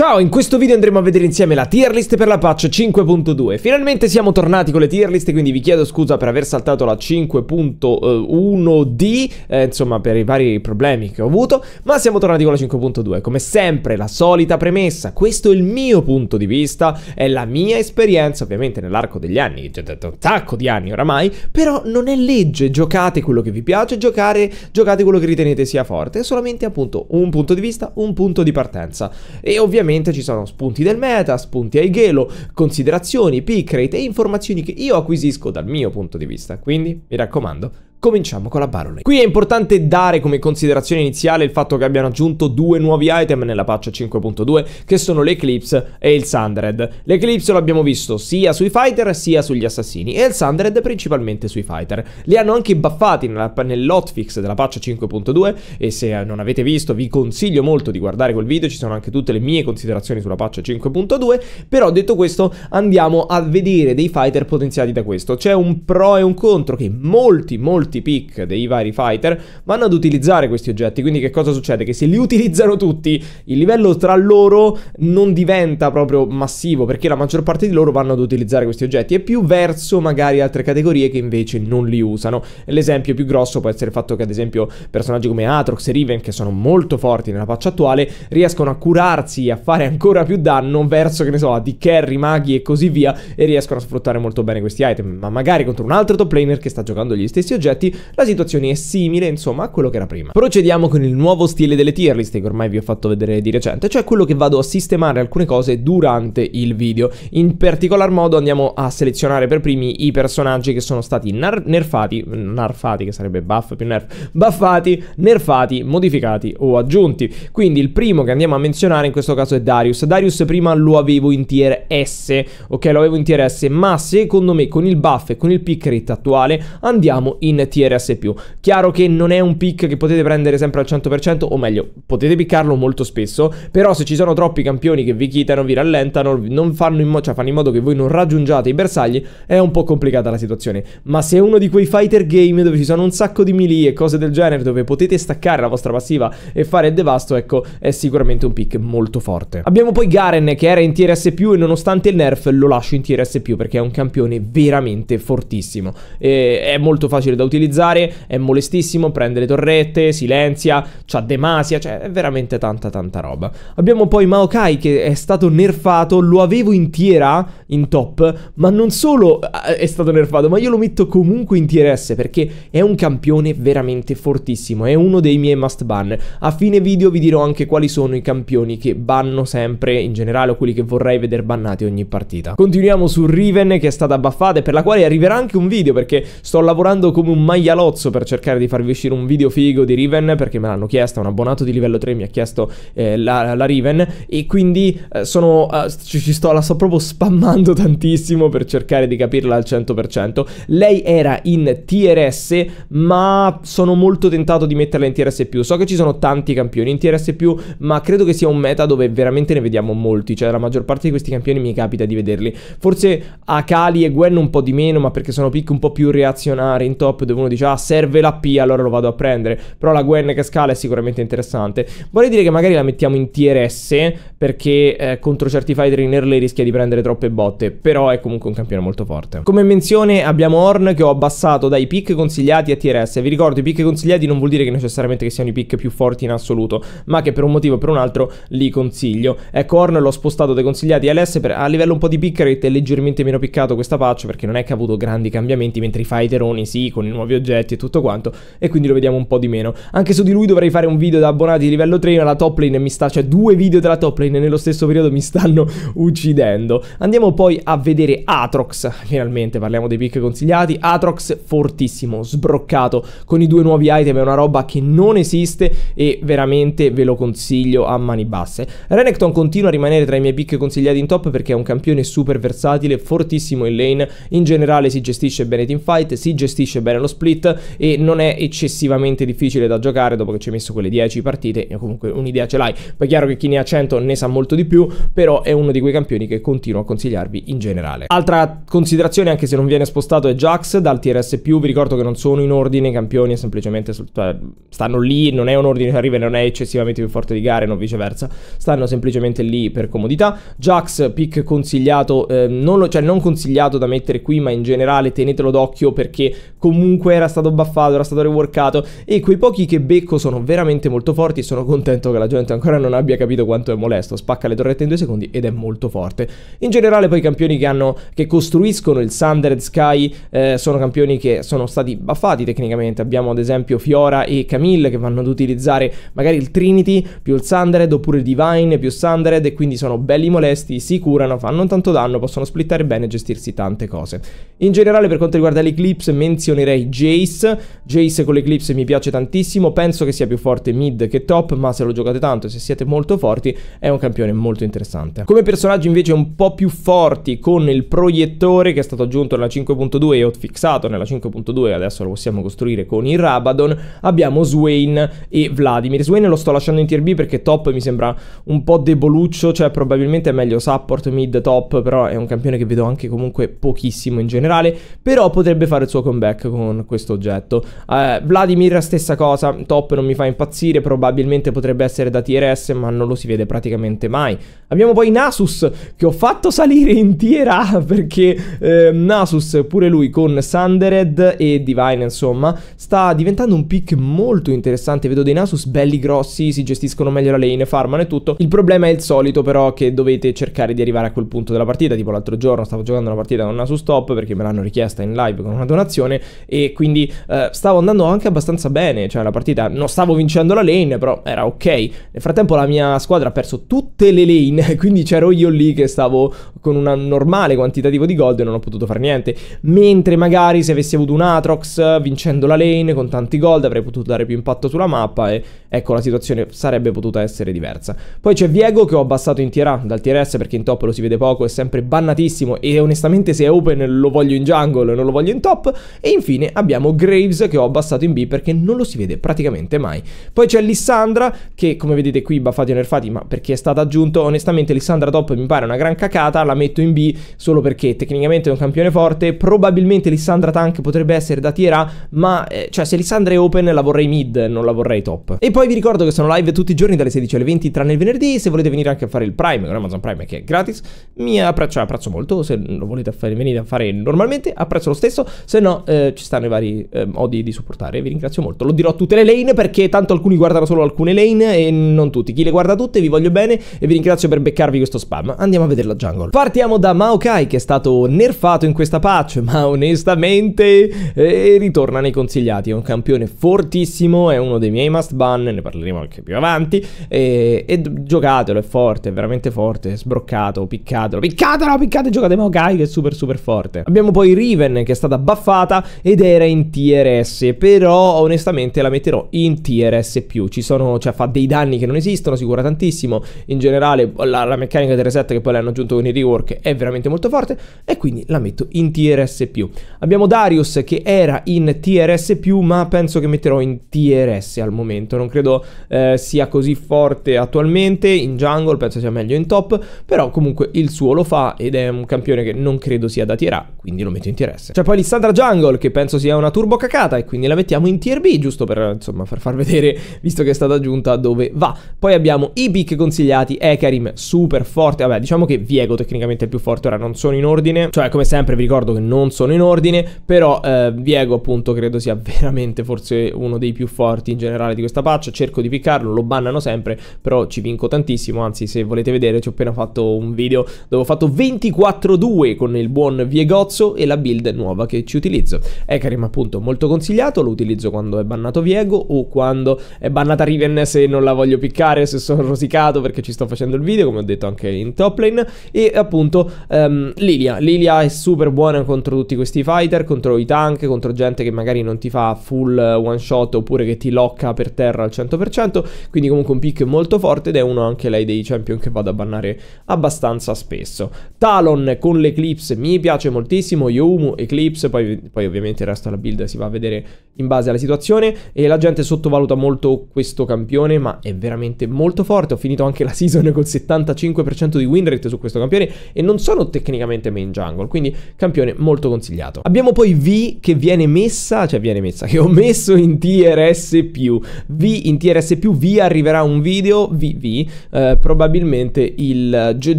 Ciao, in questo video andremo a vedere insieme la tier list per la patch 5.2 Finalmente siamo tornati con le tier list, quindi vi chiedo scusa per aver saltato la 5.1D eh, Insomma, per i vari problemi che ho avuto Ma siamo tornati con la 5.2 Come sempre, la solita premessa Questo è il mio punto di vista È la mia esperienza, ovviamente nell'arco degli anni Già da un sacco di anni oramai Però non è legge, giocate quello che vi piace Giocare, giocate quello che ritenete sia forte È solamente appunto un punto di vista, un punto di partenza E ovviamente ovviamente ci sono spunti del meta, spunti ai gelo, considerazioni, pick rate e informazioni che io acquisisco dal mio punto di vista. Quindi, mi raccomando, Cominciamo con la barone. Qui è importante dare come considerazione iniziale il fatto che abbiano aggiunto due nuovi item nella patch 5.2 che sono l'Eclipse e il Sundered. L'Eclipse l'abbiamo visto sia sui fighter sia sugli assassini e il Sundered principalmente sui fighter. Li hanno anche buffati nell'hotfix della patch 5.2 e se non avete visto vi consiglio molto di guardare quel video, ci sono anche tutte le mie considerazioni sulla patch 5.2, però detto questo andiamo a vedere dei fighter potenziati da questo. C'è un pro e un contro che molti molti molti pick dei vari fighter vanno ad utilizzare questi oggetti. Quindi che cosa succede? Che se li utilizzano tutti, il livello tra loro non diventa proprio massivo, perché la maggior parte di loro vanno ad utilizzare questi oggetti e più verso magari altre categorie che invece non li usano. L'esempio più grosso può essere il fatto che ad esempio personaggi come Atrox e Riven, che sono molto forti nella patch attuale, riescono a curarsi e a fare ancora più danno verso, che ne so, di carry, maghi e così via, e riescono a sfruttare molto bene questi item, ma magari contro un altro top laner che sta giocando gli stessi oggetti esperti, la situazione è simile insomma a quello che era prima. Procediamo con il nuovo stile delle tier list che ormai vi ho fatto vedere di recente, cioè quello che vado a sistemare alcune cose durante il video. In particolar modo andiamo a selezionare per primi i personaggi che sono stati nerfati, nerfati che sarebbe buff più nerf, buffati, nerfati, modificati o aggiunti. Quindi il primo che andiamo a menzionare in questo caso è Darius. Darius prima lo avevo in tier S, ok? Lo avevo in tier S, ma secondo me con il buff e con il pick rate attuale andiamo in TRS+. Chiaro che non è un pick che potete prendere sempre al 100%, o meglio, potete piccarlo molto spesso, però se ci sono troppi campioni che vi chitano, vi rallentano, non fanno in, mo- cioè fanno in modo che voi non raggiungiate i bersagli, è un po' complicata la situazione. Ma se è uno di quei fighter game dove ci sono un sacco di melee e cose del genere, dove potete staccare la vostra passiva e fare il devasto, ecco, è sicuramente un pick molto forte. Abbiamo poi Garen che era in TRS+, e nonostante il nerf lo lascio in TRS+, perché è un campione veramente fortissimo. E è molto facile da utilizzare utilizzare, è molestissimo, prende le torrette, silenzia, c'ha demasia, cioè è veramente tanta tanta roba. Abbiamo poi Maokai che è stato nerfato, lo avevo in tiera, in top, ma non solo eh, è stato nerfato, ma io lo metto comunque in tier S perché è un campione veramente fortissimo, è uno dei miei must ban. A fine video vi dirò anche quali sono i campioni che banno sempre in generale o quelli che vorrei vedere bannati ogni partita. Continuiamo su Riven che è stata buffata e per la quale arriverà anche un video perché sto lavorando come un maialozzo per cercare di farvi uscire un video figo di Riven, perché me l'hanno chiesta, un abbonato di livello 3 mi ha chiesto eh, la, la, Riven, e quindi eh, sono, eh, ci, sto, la sto proprio spammando tantissimo per cercare di capirla al 100%. Lei era in TRS, ma sono molto tentato di metterla in TRS+. So che ci sono tanti campioni in TRS+, ma credo che sia un meta dove veramente ne vediamo molti, cioè la maggior parte di questi campioni mi capita di vederli. Forse Akali e Gwen un po' di meno, ma perché sono picchi un po' più reazionari in top, devo uno dice ah serve la P allora lo vado a prendere. Però la Gwen che scala è sicuramente interessante. Vorrei dire che magari la mettiamo in tier S perché eh, contro fighter in early rischia di prendere troppe botte. Però è comunque un campione molto forte. Come menzione abbiamo Horn che ho abbassato dai pick consigliati a tier S. Vi ricordo i pick consigliati non vuol dire che necessariamente che siano i pick più forti in assoluto. Ma che per un motivo o per un altro li consiglio. Ecco Horn l'ho spostato dai consigliati LS per, a livello un po' di pick rate è leggermente meno piccato questa patch perché non è che ha avuto grandi cambiamenti mentre i fighteroni sì con il nuovi oggetti e tutto quanto e quindi lo vediamo un po' di meno. Anche su di lui dovrei fare un video da abbonati di livello 3, ma la top lane mi sta, cioè due video della top lane nello stesso periodo mi stanno uccidendo. Andiamo poi a vedere Atrox, finalmente parliamo dei pick consigliati, Atrox fortissimo, sbroccato con i due nuovi item, è una roba che non esiste e veramente ve lo consiglio a mani basse. Renekton continua a rimanere tra i miei pick consigliati in top perché è un campione super versatile, fortissimo in lane, in generale si gestisce bene team fight, si gestisce bene lo split e non è eccessivamente difficile da giocare dopo che ci hai messo quelle 10 partite e comunque un'idea ce l'hai. Poi è chiaro che chi ne ha 100 ne sa molto di più, però è uno di quei campioni che continuo a consigliarvi in generale. Altra considerazione, anche se non viene spostato, è Jax dal TRS+, vi ricordo che non sono in ordine i campioni, semplicemente cioè, stanno lì, non è un ordine che arriva e non è eccessivamente più forte di gare, non viceversa, stanno semplicemente lì per comodità. Jax, pick consigliato, eh, non lo, cioè non consigliato da mettere qui, ma in generale tenetelo d'occhio perché comunque comunque era stato buffato, era stato reworkato e quei pochi che becco sono veramente molto forti sono contento che la gente ancora non abbia capito quanto è molesto, spacca le torrette in due secondi ed è molto forte. In generale poi i campioni che, hanno, che costruiscono il Sundered Sky eh, sono campioni che sono stati buffati tecnicamente, abbiamo ad esempio Fiora e Camille che vanno ad utilizzare magari il Trinity più il Sundered oppure il Divine più Sundered e quindi sono belli molesti, si curano, fanno tanto danno, possono splittare bene e gestirsi tante cose. In generale per quanto riguarda l'Eclipse menzionerei Jace. Jace con l'Eclipse mi piace tantissimo, penso che sia più forte mid che top, ma se lo giocate tanto e se siete molto forti è un campione molto interessante. Come personaggi invece un po' più forti con il proiettore che è stato aggiunto nella 5.2 e hotfixato nella 5.2, adesso lo possiamo costruire con il Rabadon, abbiamo Swain e Vladimir. Swain lo sto lasciando in tier B perché top mi sembra un po' deboluccio, cioè probabilmente è meglio support mid top, però è un campione che vedo anche comunque pochissimo in generale, però potrebbe fare il suo comeback con questo oggetto. Eh, Vladimir, stessa cosa, top non mi fa impazzire, probabilmente potrebbe essere da TRS, ma non lo si vede praticamente mai. Abbiamo poi Nasus, che ho fatto salire in tier A, perché eh, Nasus, pure lui, con Sundered e Divine, insomma, sta diventando un pick molto interessante. Vedo dei Nasus belli grossi, si gestiscono meglio la lane, farmano e tutto. Il problema è il solito, però, che dovete cercare di arrivare a quel punto della partita. Tipo l'altro giorno stavo giocando una partita con Nasus top, perché me l'hanno richiesta in live con una donazione, e quindi eh, stavo andando anche abbastanza bene, cioè la partita non stavo vincendo la lane, però era ok. Nel frattempo la mia squadra ha perso tutte le lane, quindi c'ero io lì che stavo con un normale quantitativo di gold e non ho potuto fare niente. Mentre magari se avessi avuto un Atrox vincendo la lane con tanti gold avrei potuto dare più impatto sulla mappa e ecco la situazione sarebbe potuta essere diversa. Poi c'è Viego che ho abbassato in tier A dal tier S perché in top lo si vede poco, è sempre bannatissimo e onestamente se è open lo voglio in jungle, non lo voglio in top. E infine abbiamo Graves che ho abbassato in B perché non lo si vede praticamente mai. Poi c'è Lissandra che come vedete qui baffati o nerfati ma perché è stata aggiunto onestamente Lissandra top mi pare una gran cacata la metto in B solo perché tecnicamente è un campione forte probabilmente Lissandra tank potrebbe essere da tier A ma eh, cioè se Lissandra è open la vorrei mid non la vorrei top. E poi vi ricordo che sono live tutti i giorni dalle 16 alle 20 tranne il venerdì se volete venire anche a fare il Prime con Amazon Prime che è gratis mi apprezzo, cioè, apprezzo molto se lo volete venire a fare normalmente apprezzo lo stesso se no eh, ci stanno vari eh, modi di supportare. Vi ringrazio molto. Lo dirò a tutte le lane perché tanto alcuni guardano solo alcune lane e non tutti. Chi le guarda tutte vi voglio bene e vi ringrazio per beccarvi questo spam. Andiamo a vedere la jungle. Partiamo da Maokai che è stato nerfato in questa patch, ma onestamente eh, ritorna nei consigliati. È un campione fortissimo, è uno dei miei must ban, ne parleremo anche più avanti. E, e giocatelo, è forte, è veramente forte, è sbroccato, piccatelo, piccatelo, piccate giocate Maokai che è super super forte. Abbiamo poi Riven che è stata buffata ed è era in TRS, però onestamente la metterò in TRS+, ci sono, cioè fa dei danni che non esistono, sicura tantissimo, in generale la, la meccanica del reset che poi l'hanno aggiunto con i rework è veramente molto forte e quindi la metto in TRS+. più. Abbiamo Darius che era in TRS+, più, ma penso che metterò in TRS al momento, non credo eh, sia così forte attualmente, in jungle penso sia meglio in top, però comunque il suo lo fa ed è un campione che non credo sia da tier quindi lo metto in TRS. C'è poi Lissandra Jungle che penso sia una turbo cacata e quindi la mettiamo in tier B, giusto per, insomma, per far vedere, visto che è stata aggiunta, dove va. Poi abbiamo i pick consigliati, Ekarim, super forte, vabbè, diciamo che Viego tecnicamente è più forte, ora non sono in ordine, cioè come sempre vi ricordo che non sono in ordine, però eh, Viego appunto credo sia veramente forse uno dei più forti in generale di questa patch, cerco di piccarlo, lo bannano sempre, però ci vinco tantissimo, anzi se volete vedere ci ho appena fatto un video dove ho fatto 24-2 con il buon Viegozzo e la build nuova che ci utilizzo. Ekarim Skyrim appunto molto consigliato, lo utilizzo quando è bannato Viego o quando è bannata Riven se non la voglio piccare, se sono rosicato perché ci sto facendo il video, come ho detto anche in top lane e appunto um, Lilia, Lilia è super buona contro tutti questi fighter, contro i tank, contro gente che magari non ti fa full one shot oppure che ti locca per terra al 100%, quindi comunque un pick molto forte ed è uno anche lei dei champion che vado a bannare abbastanza spesso. Talon con l'Eclipse mi piace moltissimo, Yumu, Eclipse, poi, poi ovviamente era resto della build si va a vedere in base alla situazione e la gente sottovaluta molto questo campione ma è veramente molto forte, ho finito anche la season col 75% di win rate su questo campione e non sono tecnicamente main jungle, quindi campione molto consigliato. Abbiamo poi V che viene messa, cioè viene messa, che ho messo in TRS+, V in TRS+, vi arriverà un video, VV, eh, probabilmente il gio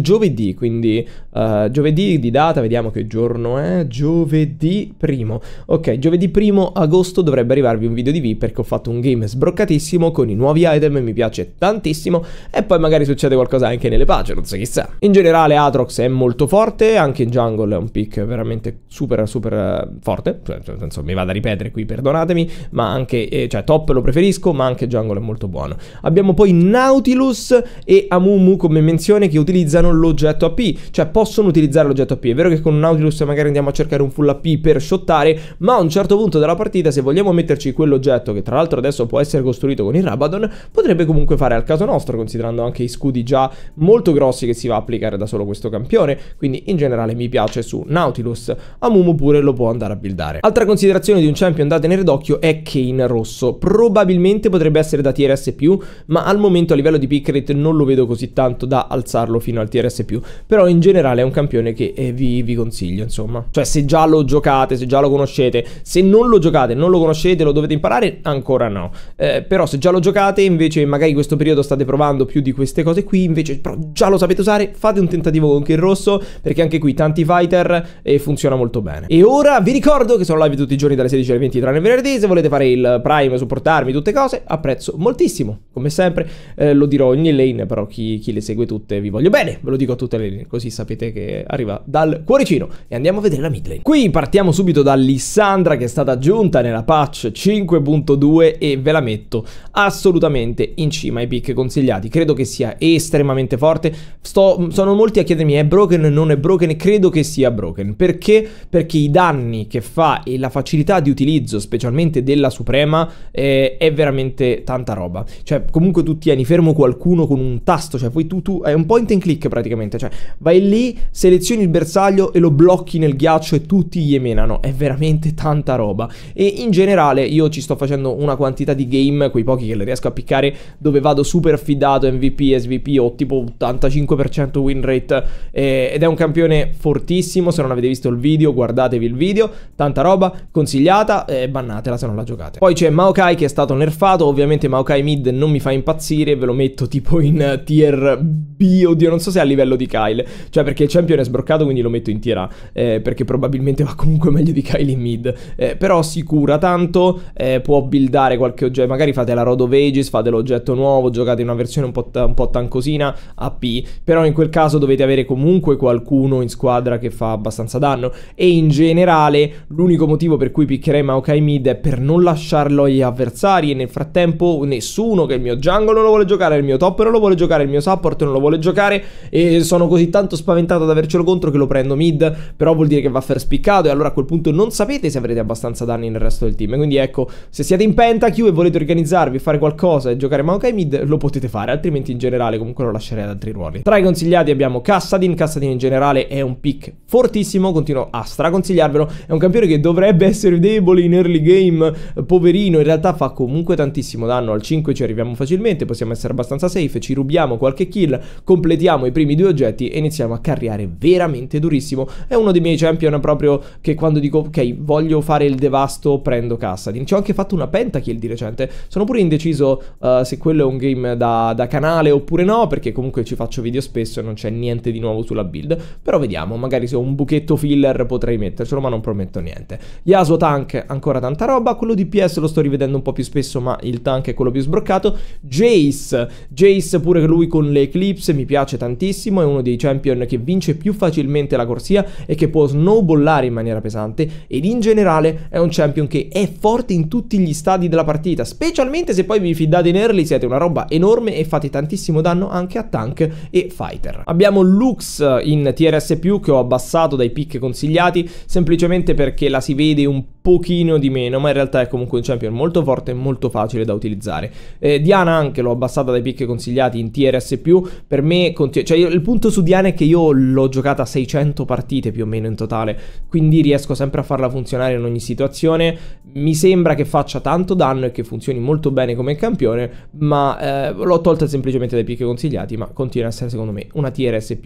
giovedì, quindi eh, giovedì di data, vediamo che giorno è, giovedì primo, ok, giovedì 1 agosto dovrebbe arrivarvi un video di V perché ho fatto un game sbroccatissimo con i nuovi item, e mi piace tantissimo e poi magari succede qualcosa anche nelle pagine, non so chissà. In generale Atrox è molto forte, anche in jungle è un pick veramente super super eh, forte, insomma cioè, mi vado a ripetere qui, perdonatemi, ma anche, eh, cioè top lo preferisco, ma anche jungle è molto buono. Abbiamo poi Nautilus e Amumu come menzione che utilizzano l'oggetto AP, cioè possono utilizzare l'oggetto AP, è vero che con Nautilus magari andiamo a cercare un full AP per shottare, ma un certo punto della partita, se vogliamo metterci quell'oggetto, che tra l'altro adesso può essere costruito con il Rabadon, potrebbe comunque fare al caso nostro, considerando anche i scudi già molto grossi che si va a applicare da solo questo campione, quindi in generale mi piace su Nautilus. Amumu pure lo può andare a buildare. Altra considerazione di un champion da tenere d'occhio è Kane rosso. Probabilmente potrebbe essere da tier S+, ma al momento a livello di pick rate non lo vedo così tanto da alzarlo fino al tier S+, però in generale è un campione che eh, vi, vi consiglio, insomma. Cioè se già lo giocate, se già lo conoscete, se non lo giocate, non lo conoscete, lo dovete imparare, ancora no. Eh, però se già lo giocate, invece magari in questo periodo state provando più di queste cose qui, invece però già lo sapete usare, fate un tentativo con il Rosso, perché anche qui tanti fighter e eh, funziona molto bene. E ora vi ricordo che sono live tutti i giorni dalle 16 alle 20 tranne il venerdì, se volete fare il Prime, supportarmi, tutte cose, apprezzo moltissimo, come sempre, eh, lo dirò ogni lane, però chi, chi le segue tutte vi voglio bene, ve lo dico a tutte le lane, così sapete che arriva dal cuoricino. E andiamo a vedere la mid lane. Qui partiamo subito dall'Issandra Cassandra che è stata aggiunta nella patch 5.2 e ve la metto assolutamente in cima ai pick consigliati. Credo che sia estremamente forte. Sto, sono molti a chiedermi è broken, non è broken, credo che sia broken. Perché? Perché i danni che fa e la facilità di utilizzo, specialmente della Suprema, eh, è veramente tanta roba. Cioè, comunque tu tieni fermo qualcuno con un tasto, cioè poi tu, tu è un point and click praticamente, cioè vai lì, selezioni il bersaglio e lo blocchi nel ghiaccio e tutti gli emenano. È veramente tanto tanta roba e in generale io ci sto facendo una quantità di game, quei pochi che le riesco a piccare, dove vado super fidato MVP, SVP ho tipo 85% win rate eh, ed è un campione fortissimo, se non avete visto il video guardatevi il video, tanta roba consigliata e eh, bannatela se non la giocate. Poi c'è Maokai che è stato nerfato, ovviamente Maokai mid non mi fa impazzire, ve lo metto tipo in tier B, oddio non so se è a livello di Kyle, cioè perché il champion è sbroccato quindi lo metto in tier A, eh, perché probabilmente va comunque meglio di Kyle in mid. Eh, però si cura tanto, eh, può buildare qualche oggetto. Magari fate la Road of Ages, fate l'oggetto nuovo, giocate una versione un po', t- un po tancosina AP. Però in quel caso dovete avere comunque qualcuno in squadra che fa abbastanza danno. E in generale, l'unico motivo per cui piccherei Maokai mid è per non lasciarlo agli avversari. E nel frattempo, nessuno che il mio jungle non lo vuole giocare, il mio top non lo vuole giocare, il mio support non lo vuole giocare. E sono così tanto spaventato ad avercelo contro che lo prendo mid. Però vuol dire che va a far spiccato. E allora a quel punto non sapete se avrete abbastanza danni nel resto del team. Quindi ecco, se siete in pentakill e volete organizzarvi, fare qualcosa e giocare Maokai mid, lo potete fare, altrimenti in generale comunque lo lascerei ad altri ruoli. Tra i consigliati abbiamo Cassadin, Cassadin in generale è un pick fortissimo, continuo a straconsigliarvelo, è un campione che dovrebbe essere debole in early game, poverino, in realtà fa comunque tantissimo danno, al 5 ci arriviamo facilmente, possiamo essere abbastanza safe, ci rubiamo qualche kill, completiamo i primi due oggetti e iniziamo a carriare veramente durissimo. È uno dei miei champion proprio che quando dico ok voglio voglio fare il devasto, prendo Kassadin. Ci ho anche fatto una pentakill di recente. Sono pure indeciso uh, se quello è un game da, da, canale oppure no, perché comunque ci faccio video spesso e non c'è niente di nuovo sulla build. Però vediamo, magari se ho un buchetto filler potrei mettercelo, ma non prometto niente. Yasuo tank, ancora tanta roba. Quello di PS lo sto rivedendo un po' più spesso, ma il tank è quello più sbroccato. Jace, Jace pure lui con le Eclipse, mi piace tantissimo, è uno dei champion che vince più facilmente la corsia e che può snowballare in maniera pesante. Ed in generale generale è un champion che è forte in tutti gli stadi della partita, specialmente se poi vi fidate in early, siete una roba enorme e fate tantissimo danno anche a tank e fighter. Abbiamo Lux in TRS+, che ho abbassato dai pick consigliati, semplicemente perché la si vede un pochino di meno, ma in realtà è comunque un champion molto forte e molto facile da utilizzare. Eh, Diana anche l'ho abbassata dai picchi consigliati in TRS+, per me continu- cioè io, il punto su Diana è che io l'ho giocata 600 partite più o meno in totale, quindi riesco sempre a farla funzionare in ogni situazione. Mi sembra che faccia tanto danno e che funzioni molto bene come campione, ma eh, l'ho tolta semplicemente dai picchi consigliati, ma continua a essere secondo me una TRS+.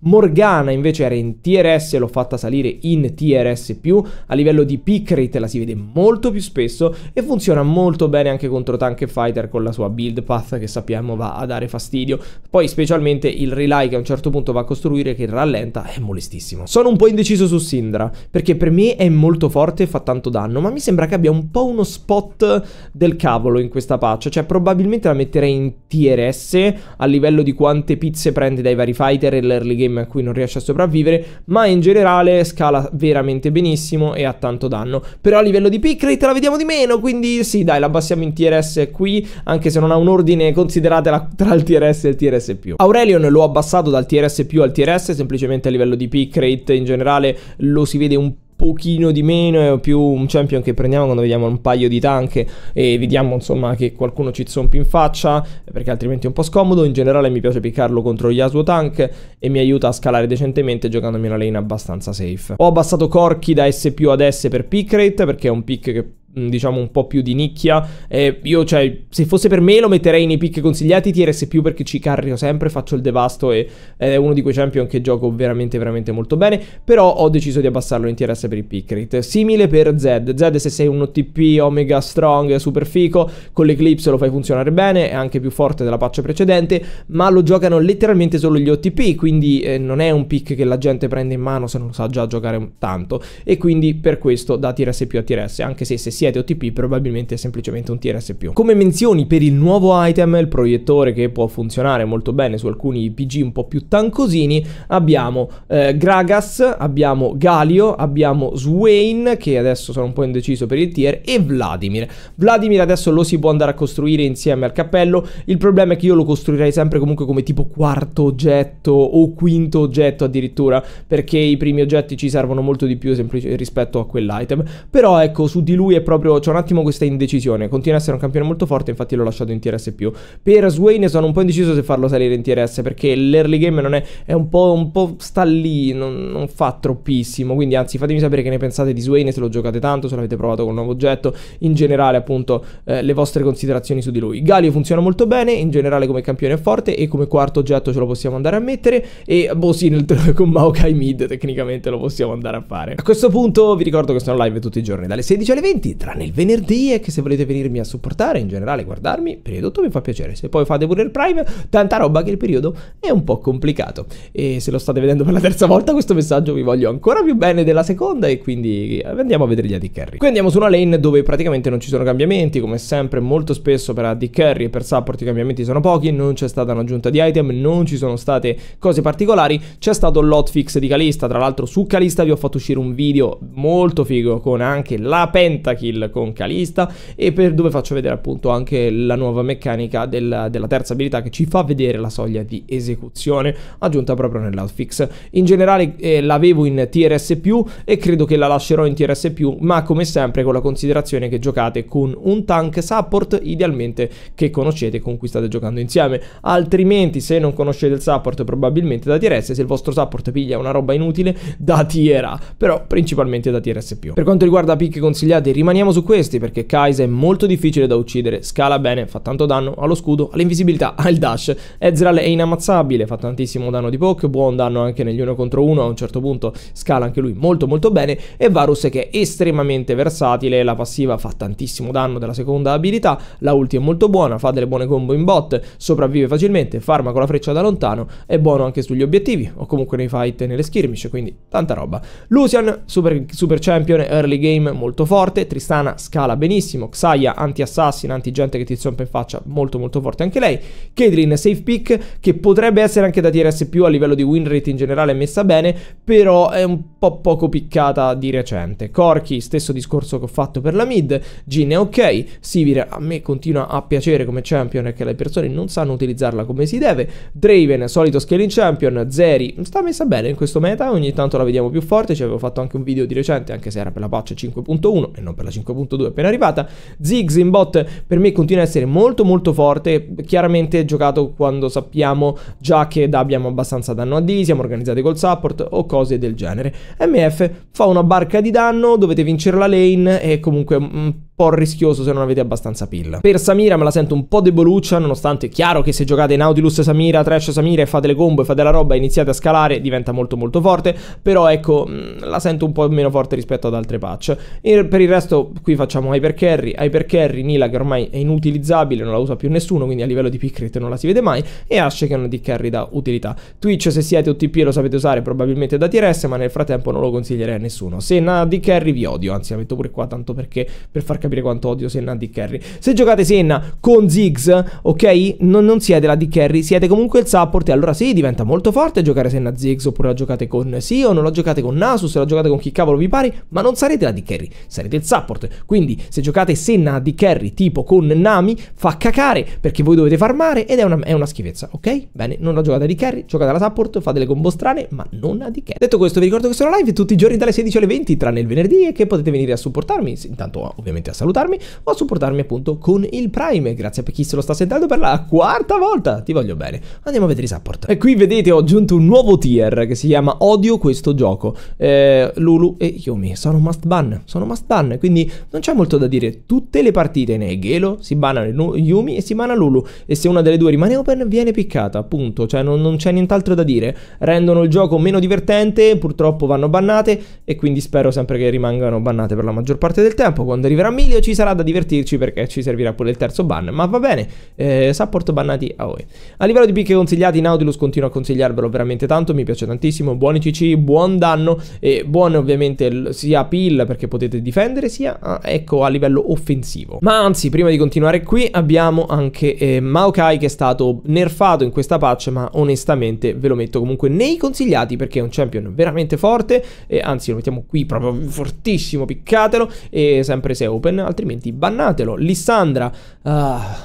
Morgana invece era in TRS, e l'ho fatta salire in TRS+, a livello di pick Crate la si vede molto più spesso e funziona molto bene anche contro Tank e Fighter con la sua build path che sappiamo va a dare fastidio. Poi specialmente il rely che a un certo punto va a costruire che rallenta è molestissimo. Sono un po' indeciso su Sindra perché per me è molto forte e fa tanto danno ma mi sembra che abbia un po' uno spot del cavolo in questa patch. Cioè probabilmente la metterei in TRS a livello di quante pizze prende dai vari fighter e l'early game a cui non riesce a sopravvivere ma in generale scala veramente benissimo e ha tanto danno. Però a livello di pick rate la vediamo di meno, quindi sì dai, la abbassiamo in TRS qui, anche se non ha un ordine consideratela tra il TRS e il TRS+. più Aurelion l'ho abbassato dal TRS+, più al TRS, semplicemente a livello di pick rate in generale lo si vede un po' pochino di meno è più un champion che prendiamo quando vediamo un paio di tanche e vediamo insomma che qualcuno ci zompi in faccia perché altrimenti è un po' scomodo in generale mi piace piccarlo contro gli Asuo tank e mi aiuta a scalare decentemente giocandomi una lane abbastanza safe ho abbassato Corki da S più ad S per pick rate perché è un pick che Mm, diciamo un po' più di nicchia. e io, cioè, se fosse per me lo metterei nei pick consigliati TRS più perché ci carico sempre, faccio il devasto e è uno di quei champion che gioco veramente veramente molto bene, però ho deciso di abbassarlo in TRS per il pick rate. Simile per Zed, Zed se sei un OTP Omega Strong super fico, con l'Eclipse lo fai funzionare bene, è anche più forte della patch precedente, ma lo giocano letteralmente solo gli OTP, quindi eh, non è un pick che la gente prende in mano se non sa già giocare tanto e quindi per questo da TRS più a TRS, anche se se si siete OTP probabilmente è semplicemente un TRS+. Come menzioni per il nuovo item, il proiettore che può funzionare molto bene su alcuni PG un po' più tancosini, abbiamo eh, Gragas, abbiamo Galio, abbiamo Swain che adesso sono un po' indeciso per il tier e Vladimir. Vladimir adesso lo si può andare a costruire insieme al cappello, il problema è che io lo costruirei sempre comunque come tipo quarto oggetto o quinto oggetto addirittura perché i primi oggetti ci servono molto di più rispetto a quell'item, però ecco su di lui è proprio proprio c'è un attimo questa indecisione. Continua a essere un campione molto forte, infatti l'ho lasciato in TRS più. Per Swain sono un po' indeciso se farlo salire in TRS perché l'early game non è, è un, po', un po' sta lì, non, non, fa troppissimo. Quindi anzi fatemi sapere che ne pensate di Swain, se lo giocate tanto, se l'avete provato con un nuovo oggetto, in generale appunto eh, le vostre considerazioni su di lui. Galio funziona molto bene, in generale come campione è forte e come quarto oggetto ce lo possiamo andare a mettere e boh sì, nel, con Maokai mid tecnicamente lo possiamo andare a fare. A questo punto vi ricordo che sono live tutti i giorni dalle 16 alle 20 tranne il venerdì e che se volete venirmi a supportare in generale guardarmi prima di tutto mi fa piacere se poi fate pure il prime tanta roba che il periodo è un po' complicato e se lo state vedendo per la terza volta questo messaggio vi voglio ancora più bene della seconda e quindi eh, andiamo a vedere gli AD carry qui andiamo su una lane dove praticamente non ci sono cambiamenti come sempre molto spesso per AD carry e per support i cambiamenti sono pochi non c'è stata un'aggiunta di item non ci sono state cose particolari c'è stato l'hot fix di Calista tra l'altro su Calista vi ho fatto uscire un video molto figo con anche la pentakill Hill con Calista e per dove faccio vedere appunto anche la nuova meccanica della, della terza abilità che ci fa vedere la soglia di esecuzione aggiunta proprio nell'outfix. In generale eh, l'avevo in TRS+, più e credo che la lascerò in TRS+, più, ma come sempre con la considerazione che giocate con un tank support idealmente che conoscete con cui state giocando insieme, altrimenti se non conoscete il support probabilmente da TRS, se il vostro support piglia una roba inutile da TRA, però principalmente da TRS+. più. Per quanto riguarda picche consigliate rimane rimaniamo su questi perché Kai'Sa è molto difficile da uccidere, scala bene, fa tanto danno allo scudo, all'invisibilità, al dash. Ezreal è inammazzabile, fa tantissimo danno di poke, buon danno anche negli 1 contro 1, a un certo punto scala anche lui molto molto bene e Varus che è estremamente versatile, la passiva fa tantissimo danno della seconda abilità, la ulti è molto buona, fa delle buone combo in bot, sopravvive facilmente, farma con la freccia da lontano, è buono anche sugli obiettivi o comunque nei fight e nelle skirmish, quindi tanta roba. Lucian, super, super champion, early game, molto forte, tristissimo Tristana scala benissimo, Xayah anti-assassin, anti-gente che ti zompa in faccia, molto molto forte anche lei, Kedrin safe pick che potrebbe essere anche da TRS più a livello di win rate in generale messa bene, però è un po' poco piccata di recente. Corki, stesso discorso che ho fatto per la mid, Jin è ok, Sivir a me continua a piacere come champion e che le persone non sanno utilizzarla come si deve, Draven, solito scaling champion, Zeri, sta messa bene in questo meta, ogni tanto la vediamo più forte, ci avevo fatto anche un video di recente, anche se era per la patch 5.1 e non per la 5.2 appena arrivata. Ziggs in bot per me continua a essere molto molto forte, chiaramente giocato quando sappiamo già che abbiamo abbastanza danno a D, siamo organizzati col support o cose del genere. MF fa una barca di danno, dovete vincere la lane e comunque un mm, po' rischioso se non avete abbastanza pill. Per Samira me la sento un po' deboluccia, nonostante è chiaro che se giocate Nautilus Samira, Trash Samira e fate le combo e fate la roba e iniziate a scalare diventa molto molto forte, però ecco mm, la sento un po' meno forte rispetto ad altre patch. E per il resto qui facciamo Hyper Carry, Hyper Carry Nila che ormai è inutilizzabile, non la usa più nessuno, quindi a livello di pick rate non la si vede mai, e Ashe che è una di carry da utilità. Twitch se siete OTP lo sapete usare probabilmente da TRS, ma nel frattempo non lo consiglierei a nessuno. Se una di carry vi odio, anzi la metto pure qua tanto perché per far capire quanto odio Senna Dick Carry. Se giocate Senna con Ziggs, ok, non, non siete la Dick Carry, siete comunque il support e allora sì, diventa molto forte giocare Senna a Ziggs oppure la giocate con Sion, la giocate con Nasus, la giocate con chi cavolo vi pare, ma non sarete la Dick Carry, sarete il support. Quindi se giocate Senna a Dick Carry tipo con Nami, fa cacare perché voi dovete farmare ed è una, è una schifezza, ok? Bene, non la giocate di carry, giocate alla support, fate le combo strane, ma non a di carry. Detto questo, vi ricordo che sono live tutti i giorni dalle 16 alle 20, tranne il venerdì, e che potete venire a supportarmi, intanto ovviamente a salutarmi o a supportarmi appunto con il Prime. Grazie per chi se lo sta sentendo per la quarta volta. Ti voglio bene. Andiamo a vedere i support. E qui vedete ho aggiunto un nuovo tier che si chiama Odio questo gioco. Eh, Lulu e Yumi sono must ban, sono must ban, quindi non c'è molto da dire. Tutte le partite nei Gelo si banano Yumi e si bana Lulu e se una delle due rimane open viene piccata, appunto, cioè non, non c'è nient'altro da dire. Rendono il gioco meno divertente, purtroppo vanno bannate e quindi spero sempre che rimangano bannate per la maggior parte del tempo. Quando arriverà mi Emilio ci sarà da divertirci perché ci servirà pure il terzo ban, ma va bene, eh, supporto bannati a voi. A livello di picche consigliati, Nautilus continua a consigliarvelo veramente tanto, mi piace tantissimo, buoni CC, buon danno e buone ovviamente sia pill perché potete difendere sia ah, ecco a livello offensivo. Ma anzi, prima di continuare qui abbiamo anche eh, Maokai che è stato nerfato in questa patch, ma onestamente ve lo metto comunque nei consigliati perché è un champion veramente forte, E anzi lo mettiamo qui proprio fortissimo, piccatelo e sempre se è open altrimenti bannatelo. Lissandra Uh,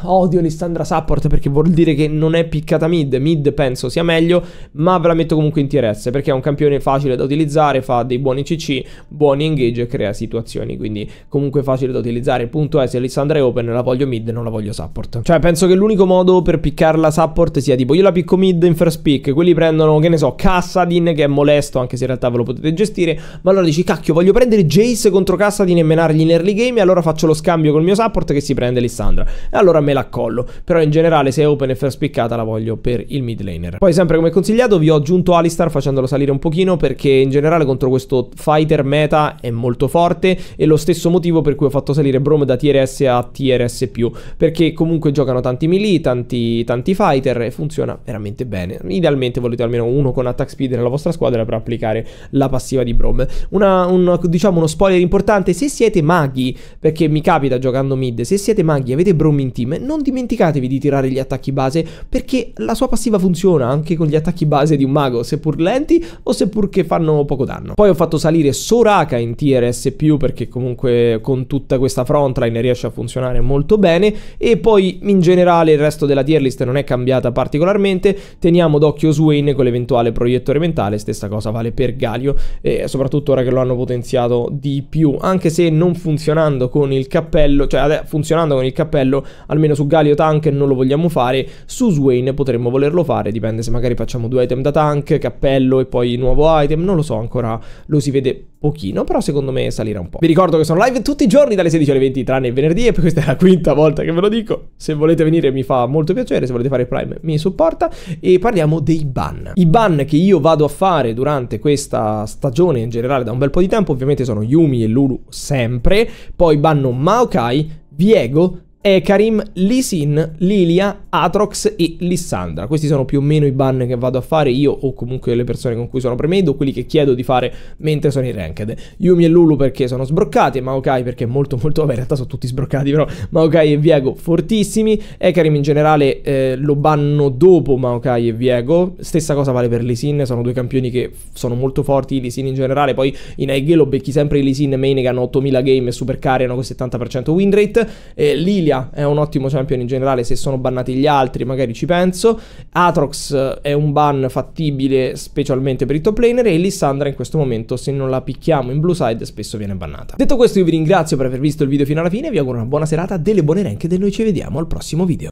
odio Lissandra Support perché vuol dire che non è piccata mid. Mid penso sia meglio, ma ve la metto comunque in TRS perché è un campione facile da utilizzare, fa dei buoni CC, buoni engage e crea situazioni. Quindi comunque facile da utilizzare. Il punto è se Lissandra è open la voglio mid, non la voglio support. Cioè penso che l'unico modo per piccarla support sia tipo io la picco mid in first pick, quelli prendono che ne so Cassadin che è molesto anche se in realtà ve lo potete gestire, ma allora dici cacchio voglio prendere Jace contro Cassadin e menargli in early game e allora faccio lo scambio col mio support che si prende Lissandra e allora me la collo. Però in generale se è open e fair spiccata la voglio per il mid laner. Poi sempre come consigliato vi ho aggiunto Alistar facendolo salire un pochino perché in generale contro questo fighter meta è molto forte e lo stesso motivo per cui ho fatto salire Brom da TRS a TRS, perché comunque giocano tanti melee, tanti, tanti fighter e funziona veramente bene. Idealmente volete almeno uno con attack speed nella vostra squadra per applicare la passiva di Brom. Una, un, diciamo uno spoiler importante, se siete maghi, perché mi capita giocando mid, se siete maghi avete Brom Team. non dimenticatevi di tirare gli attacchi base perché la sua passiva funziona anche con gli attacchi base di un mago, seppur lenti o seppur che fanno poco danno. Poi ho fatto salire Soraka in tier S+, perché comunque con tutta questa frontline riesce a funzionare molto bene e poi in generale il resto della tier list non è cambiata particolarmente, teniamo d'occhio Swain con l'eventuale proiettore mentale, stessa cosa vale per Galio, eh, soprattutto ora che lo hanno potenziato di più, anche se non funzionando con il cappello, cioè funzionando con il cappello livello, almeno su Galio tank non lo vogliamo fare, su Swain potremmo volerlo fare, dipende se magari facciamo due item da tank, cappello e poi nuovo item, non lo so ancora, lo si vede pochino, però secondo me salirà un po'. Vi ricordo che sono live tutti i giorni dalle 16 alle 20, tranne il venerdì, e questa è la quinta volta che ve lo dico. Se volete venire mi fa molto piacere, se volete fare Prime mi supporta, e parliamo dei ban. I ban che io vado a fare durante questa stagione in generale da un bel po' di tempo, ovviamente sono Yumi e Lulu sempre, poi banno Maokai, Viego, Ekarim, Lisin, Lilia, Atrox e Lissandra. Questi sono più o meno i ban che vado a fare io o comunque le persone con cui sono premendo, quelli che chiedo di fare mentre sono in ranked. Yumi e Lulu perché sono sbroccati, Maokai perché è molto molto, vabbè in realtà sono tutti sbroccati però Maokai e Viego fortissimi, Ekarim in generale eh, lo banno dopo Maokai e Viego, stessa cosa vale per Lisin, sono due campioni che sono molto forti, Lisin in generale, poi in IG lo becchi sempre Lisin e Mane che hanno 8000 game e supercarriano con 70% win rate, eh, Lilia Emilia è un ottimo champion in generale, se sono bannati gli altri magari ci penso. Atrox eh, è un ban fattibile specialmente per il top laner e Lissandra in questo momento se non la picchiamo in blue side spesso viene bannata. Detto questo io vi ringrazio per aver visto il video fino alla fine, vi auguro una buona serata, delle buone rank e noi ci vediamo al prossimo video.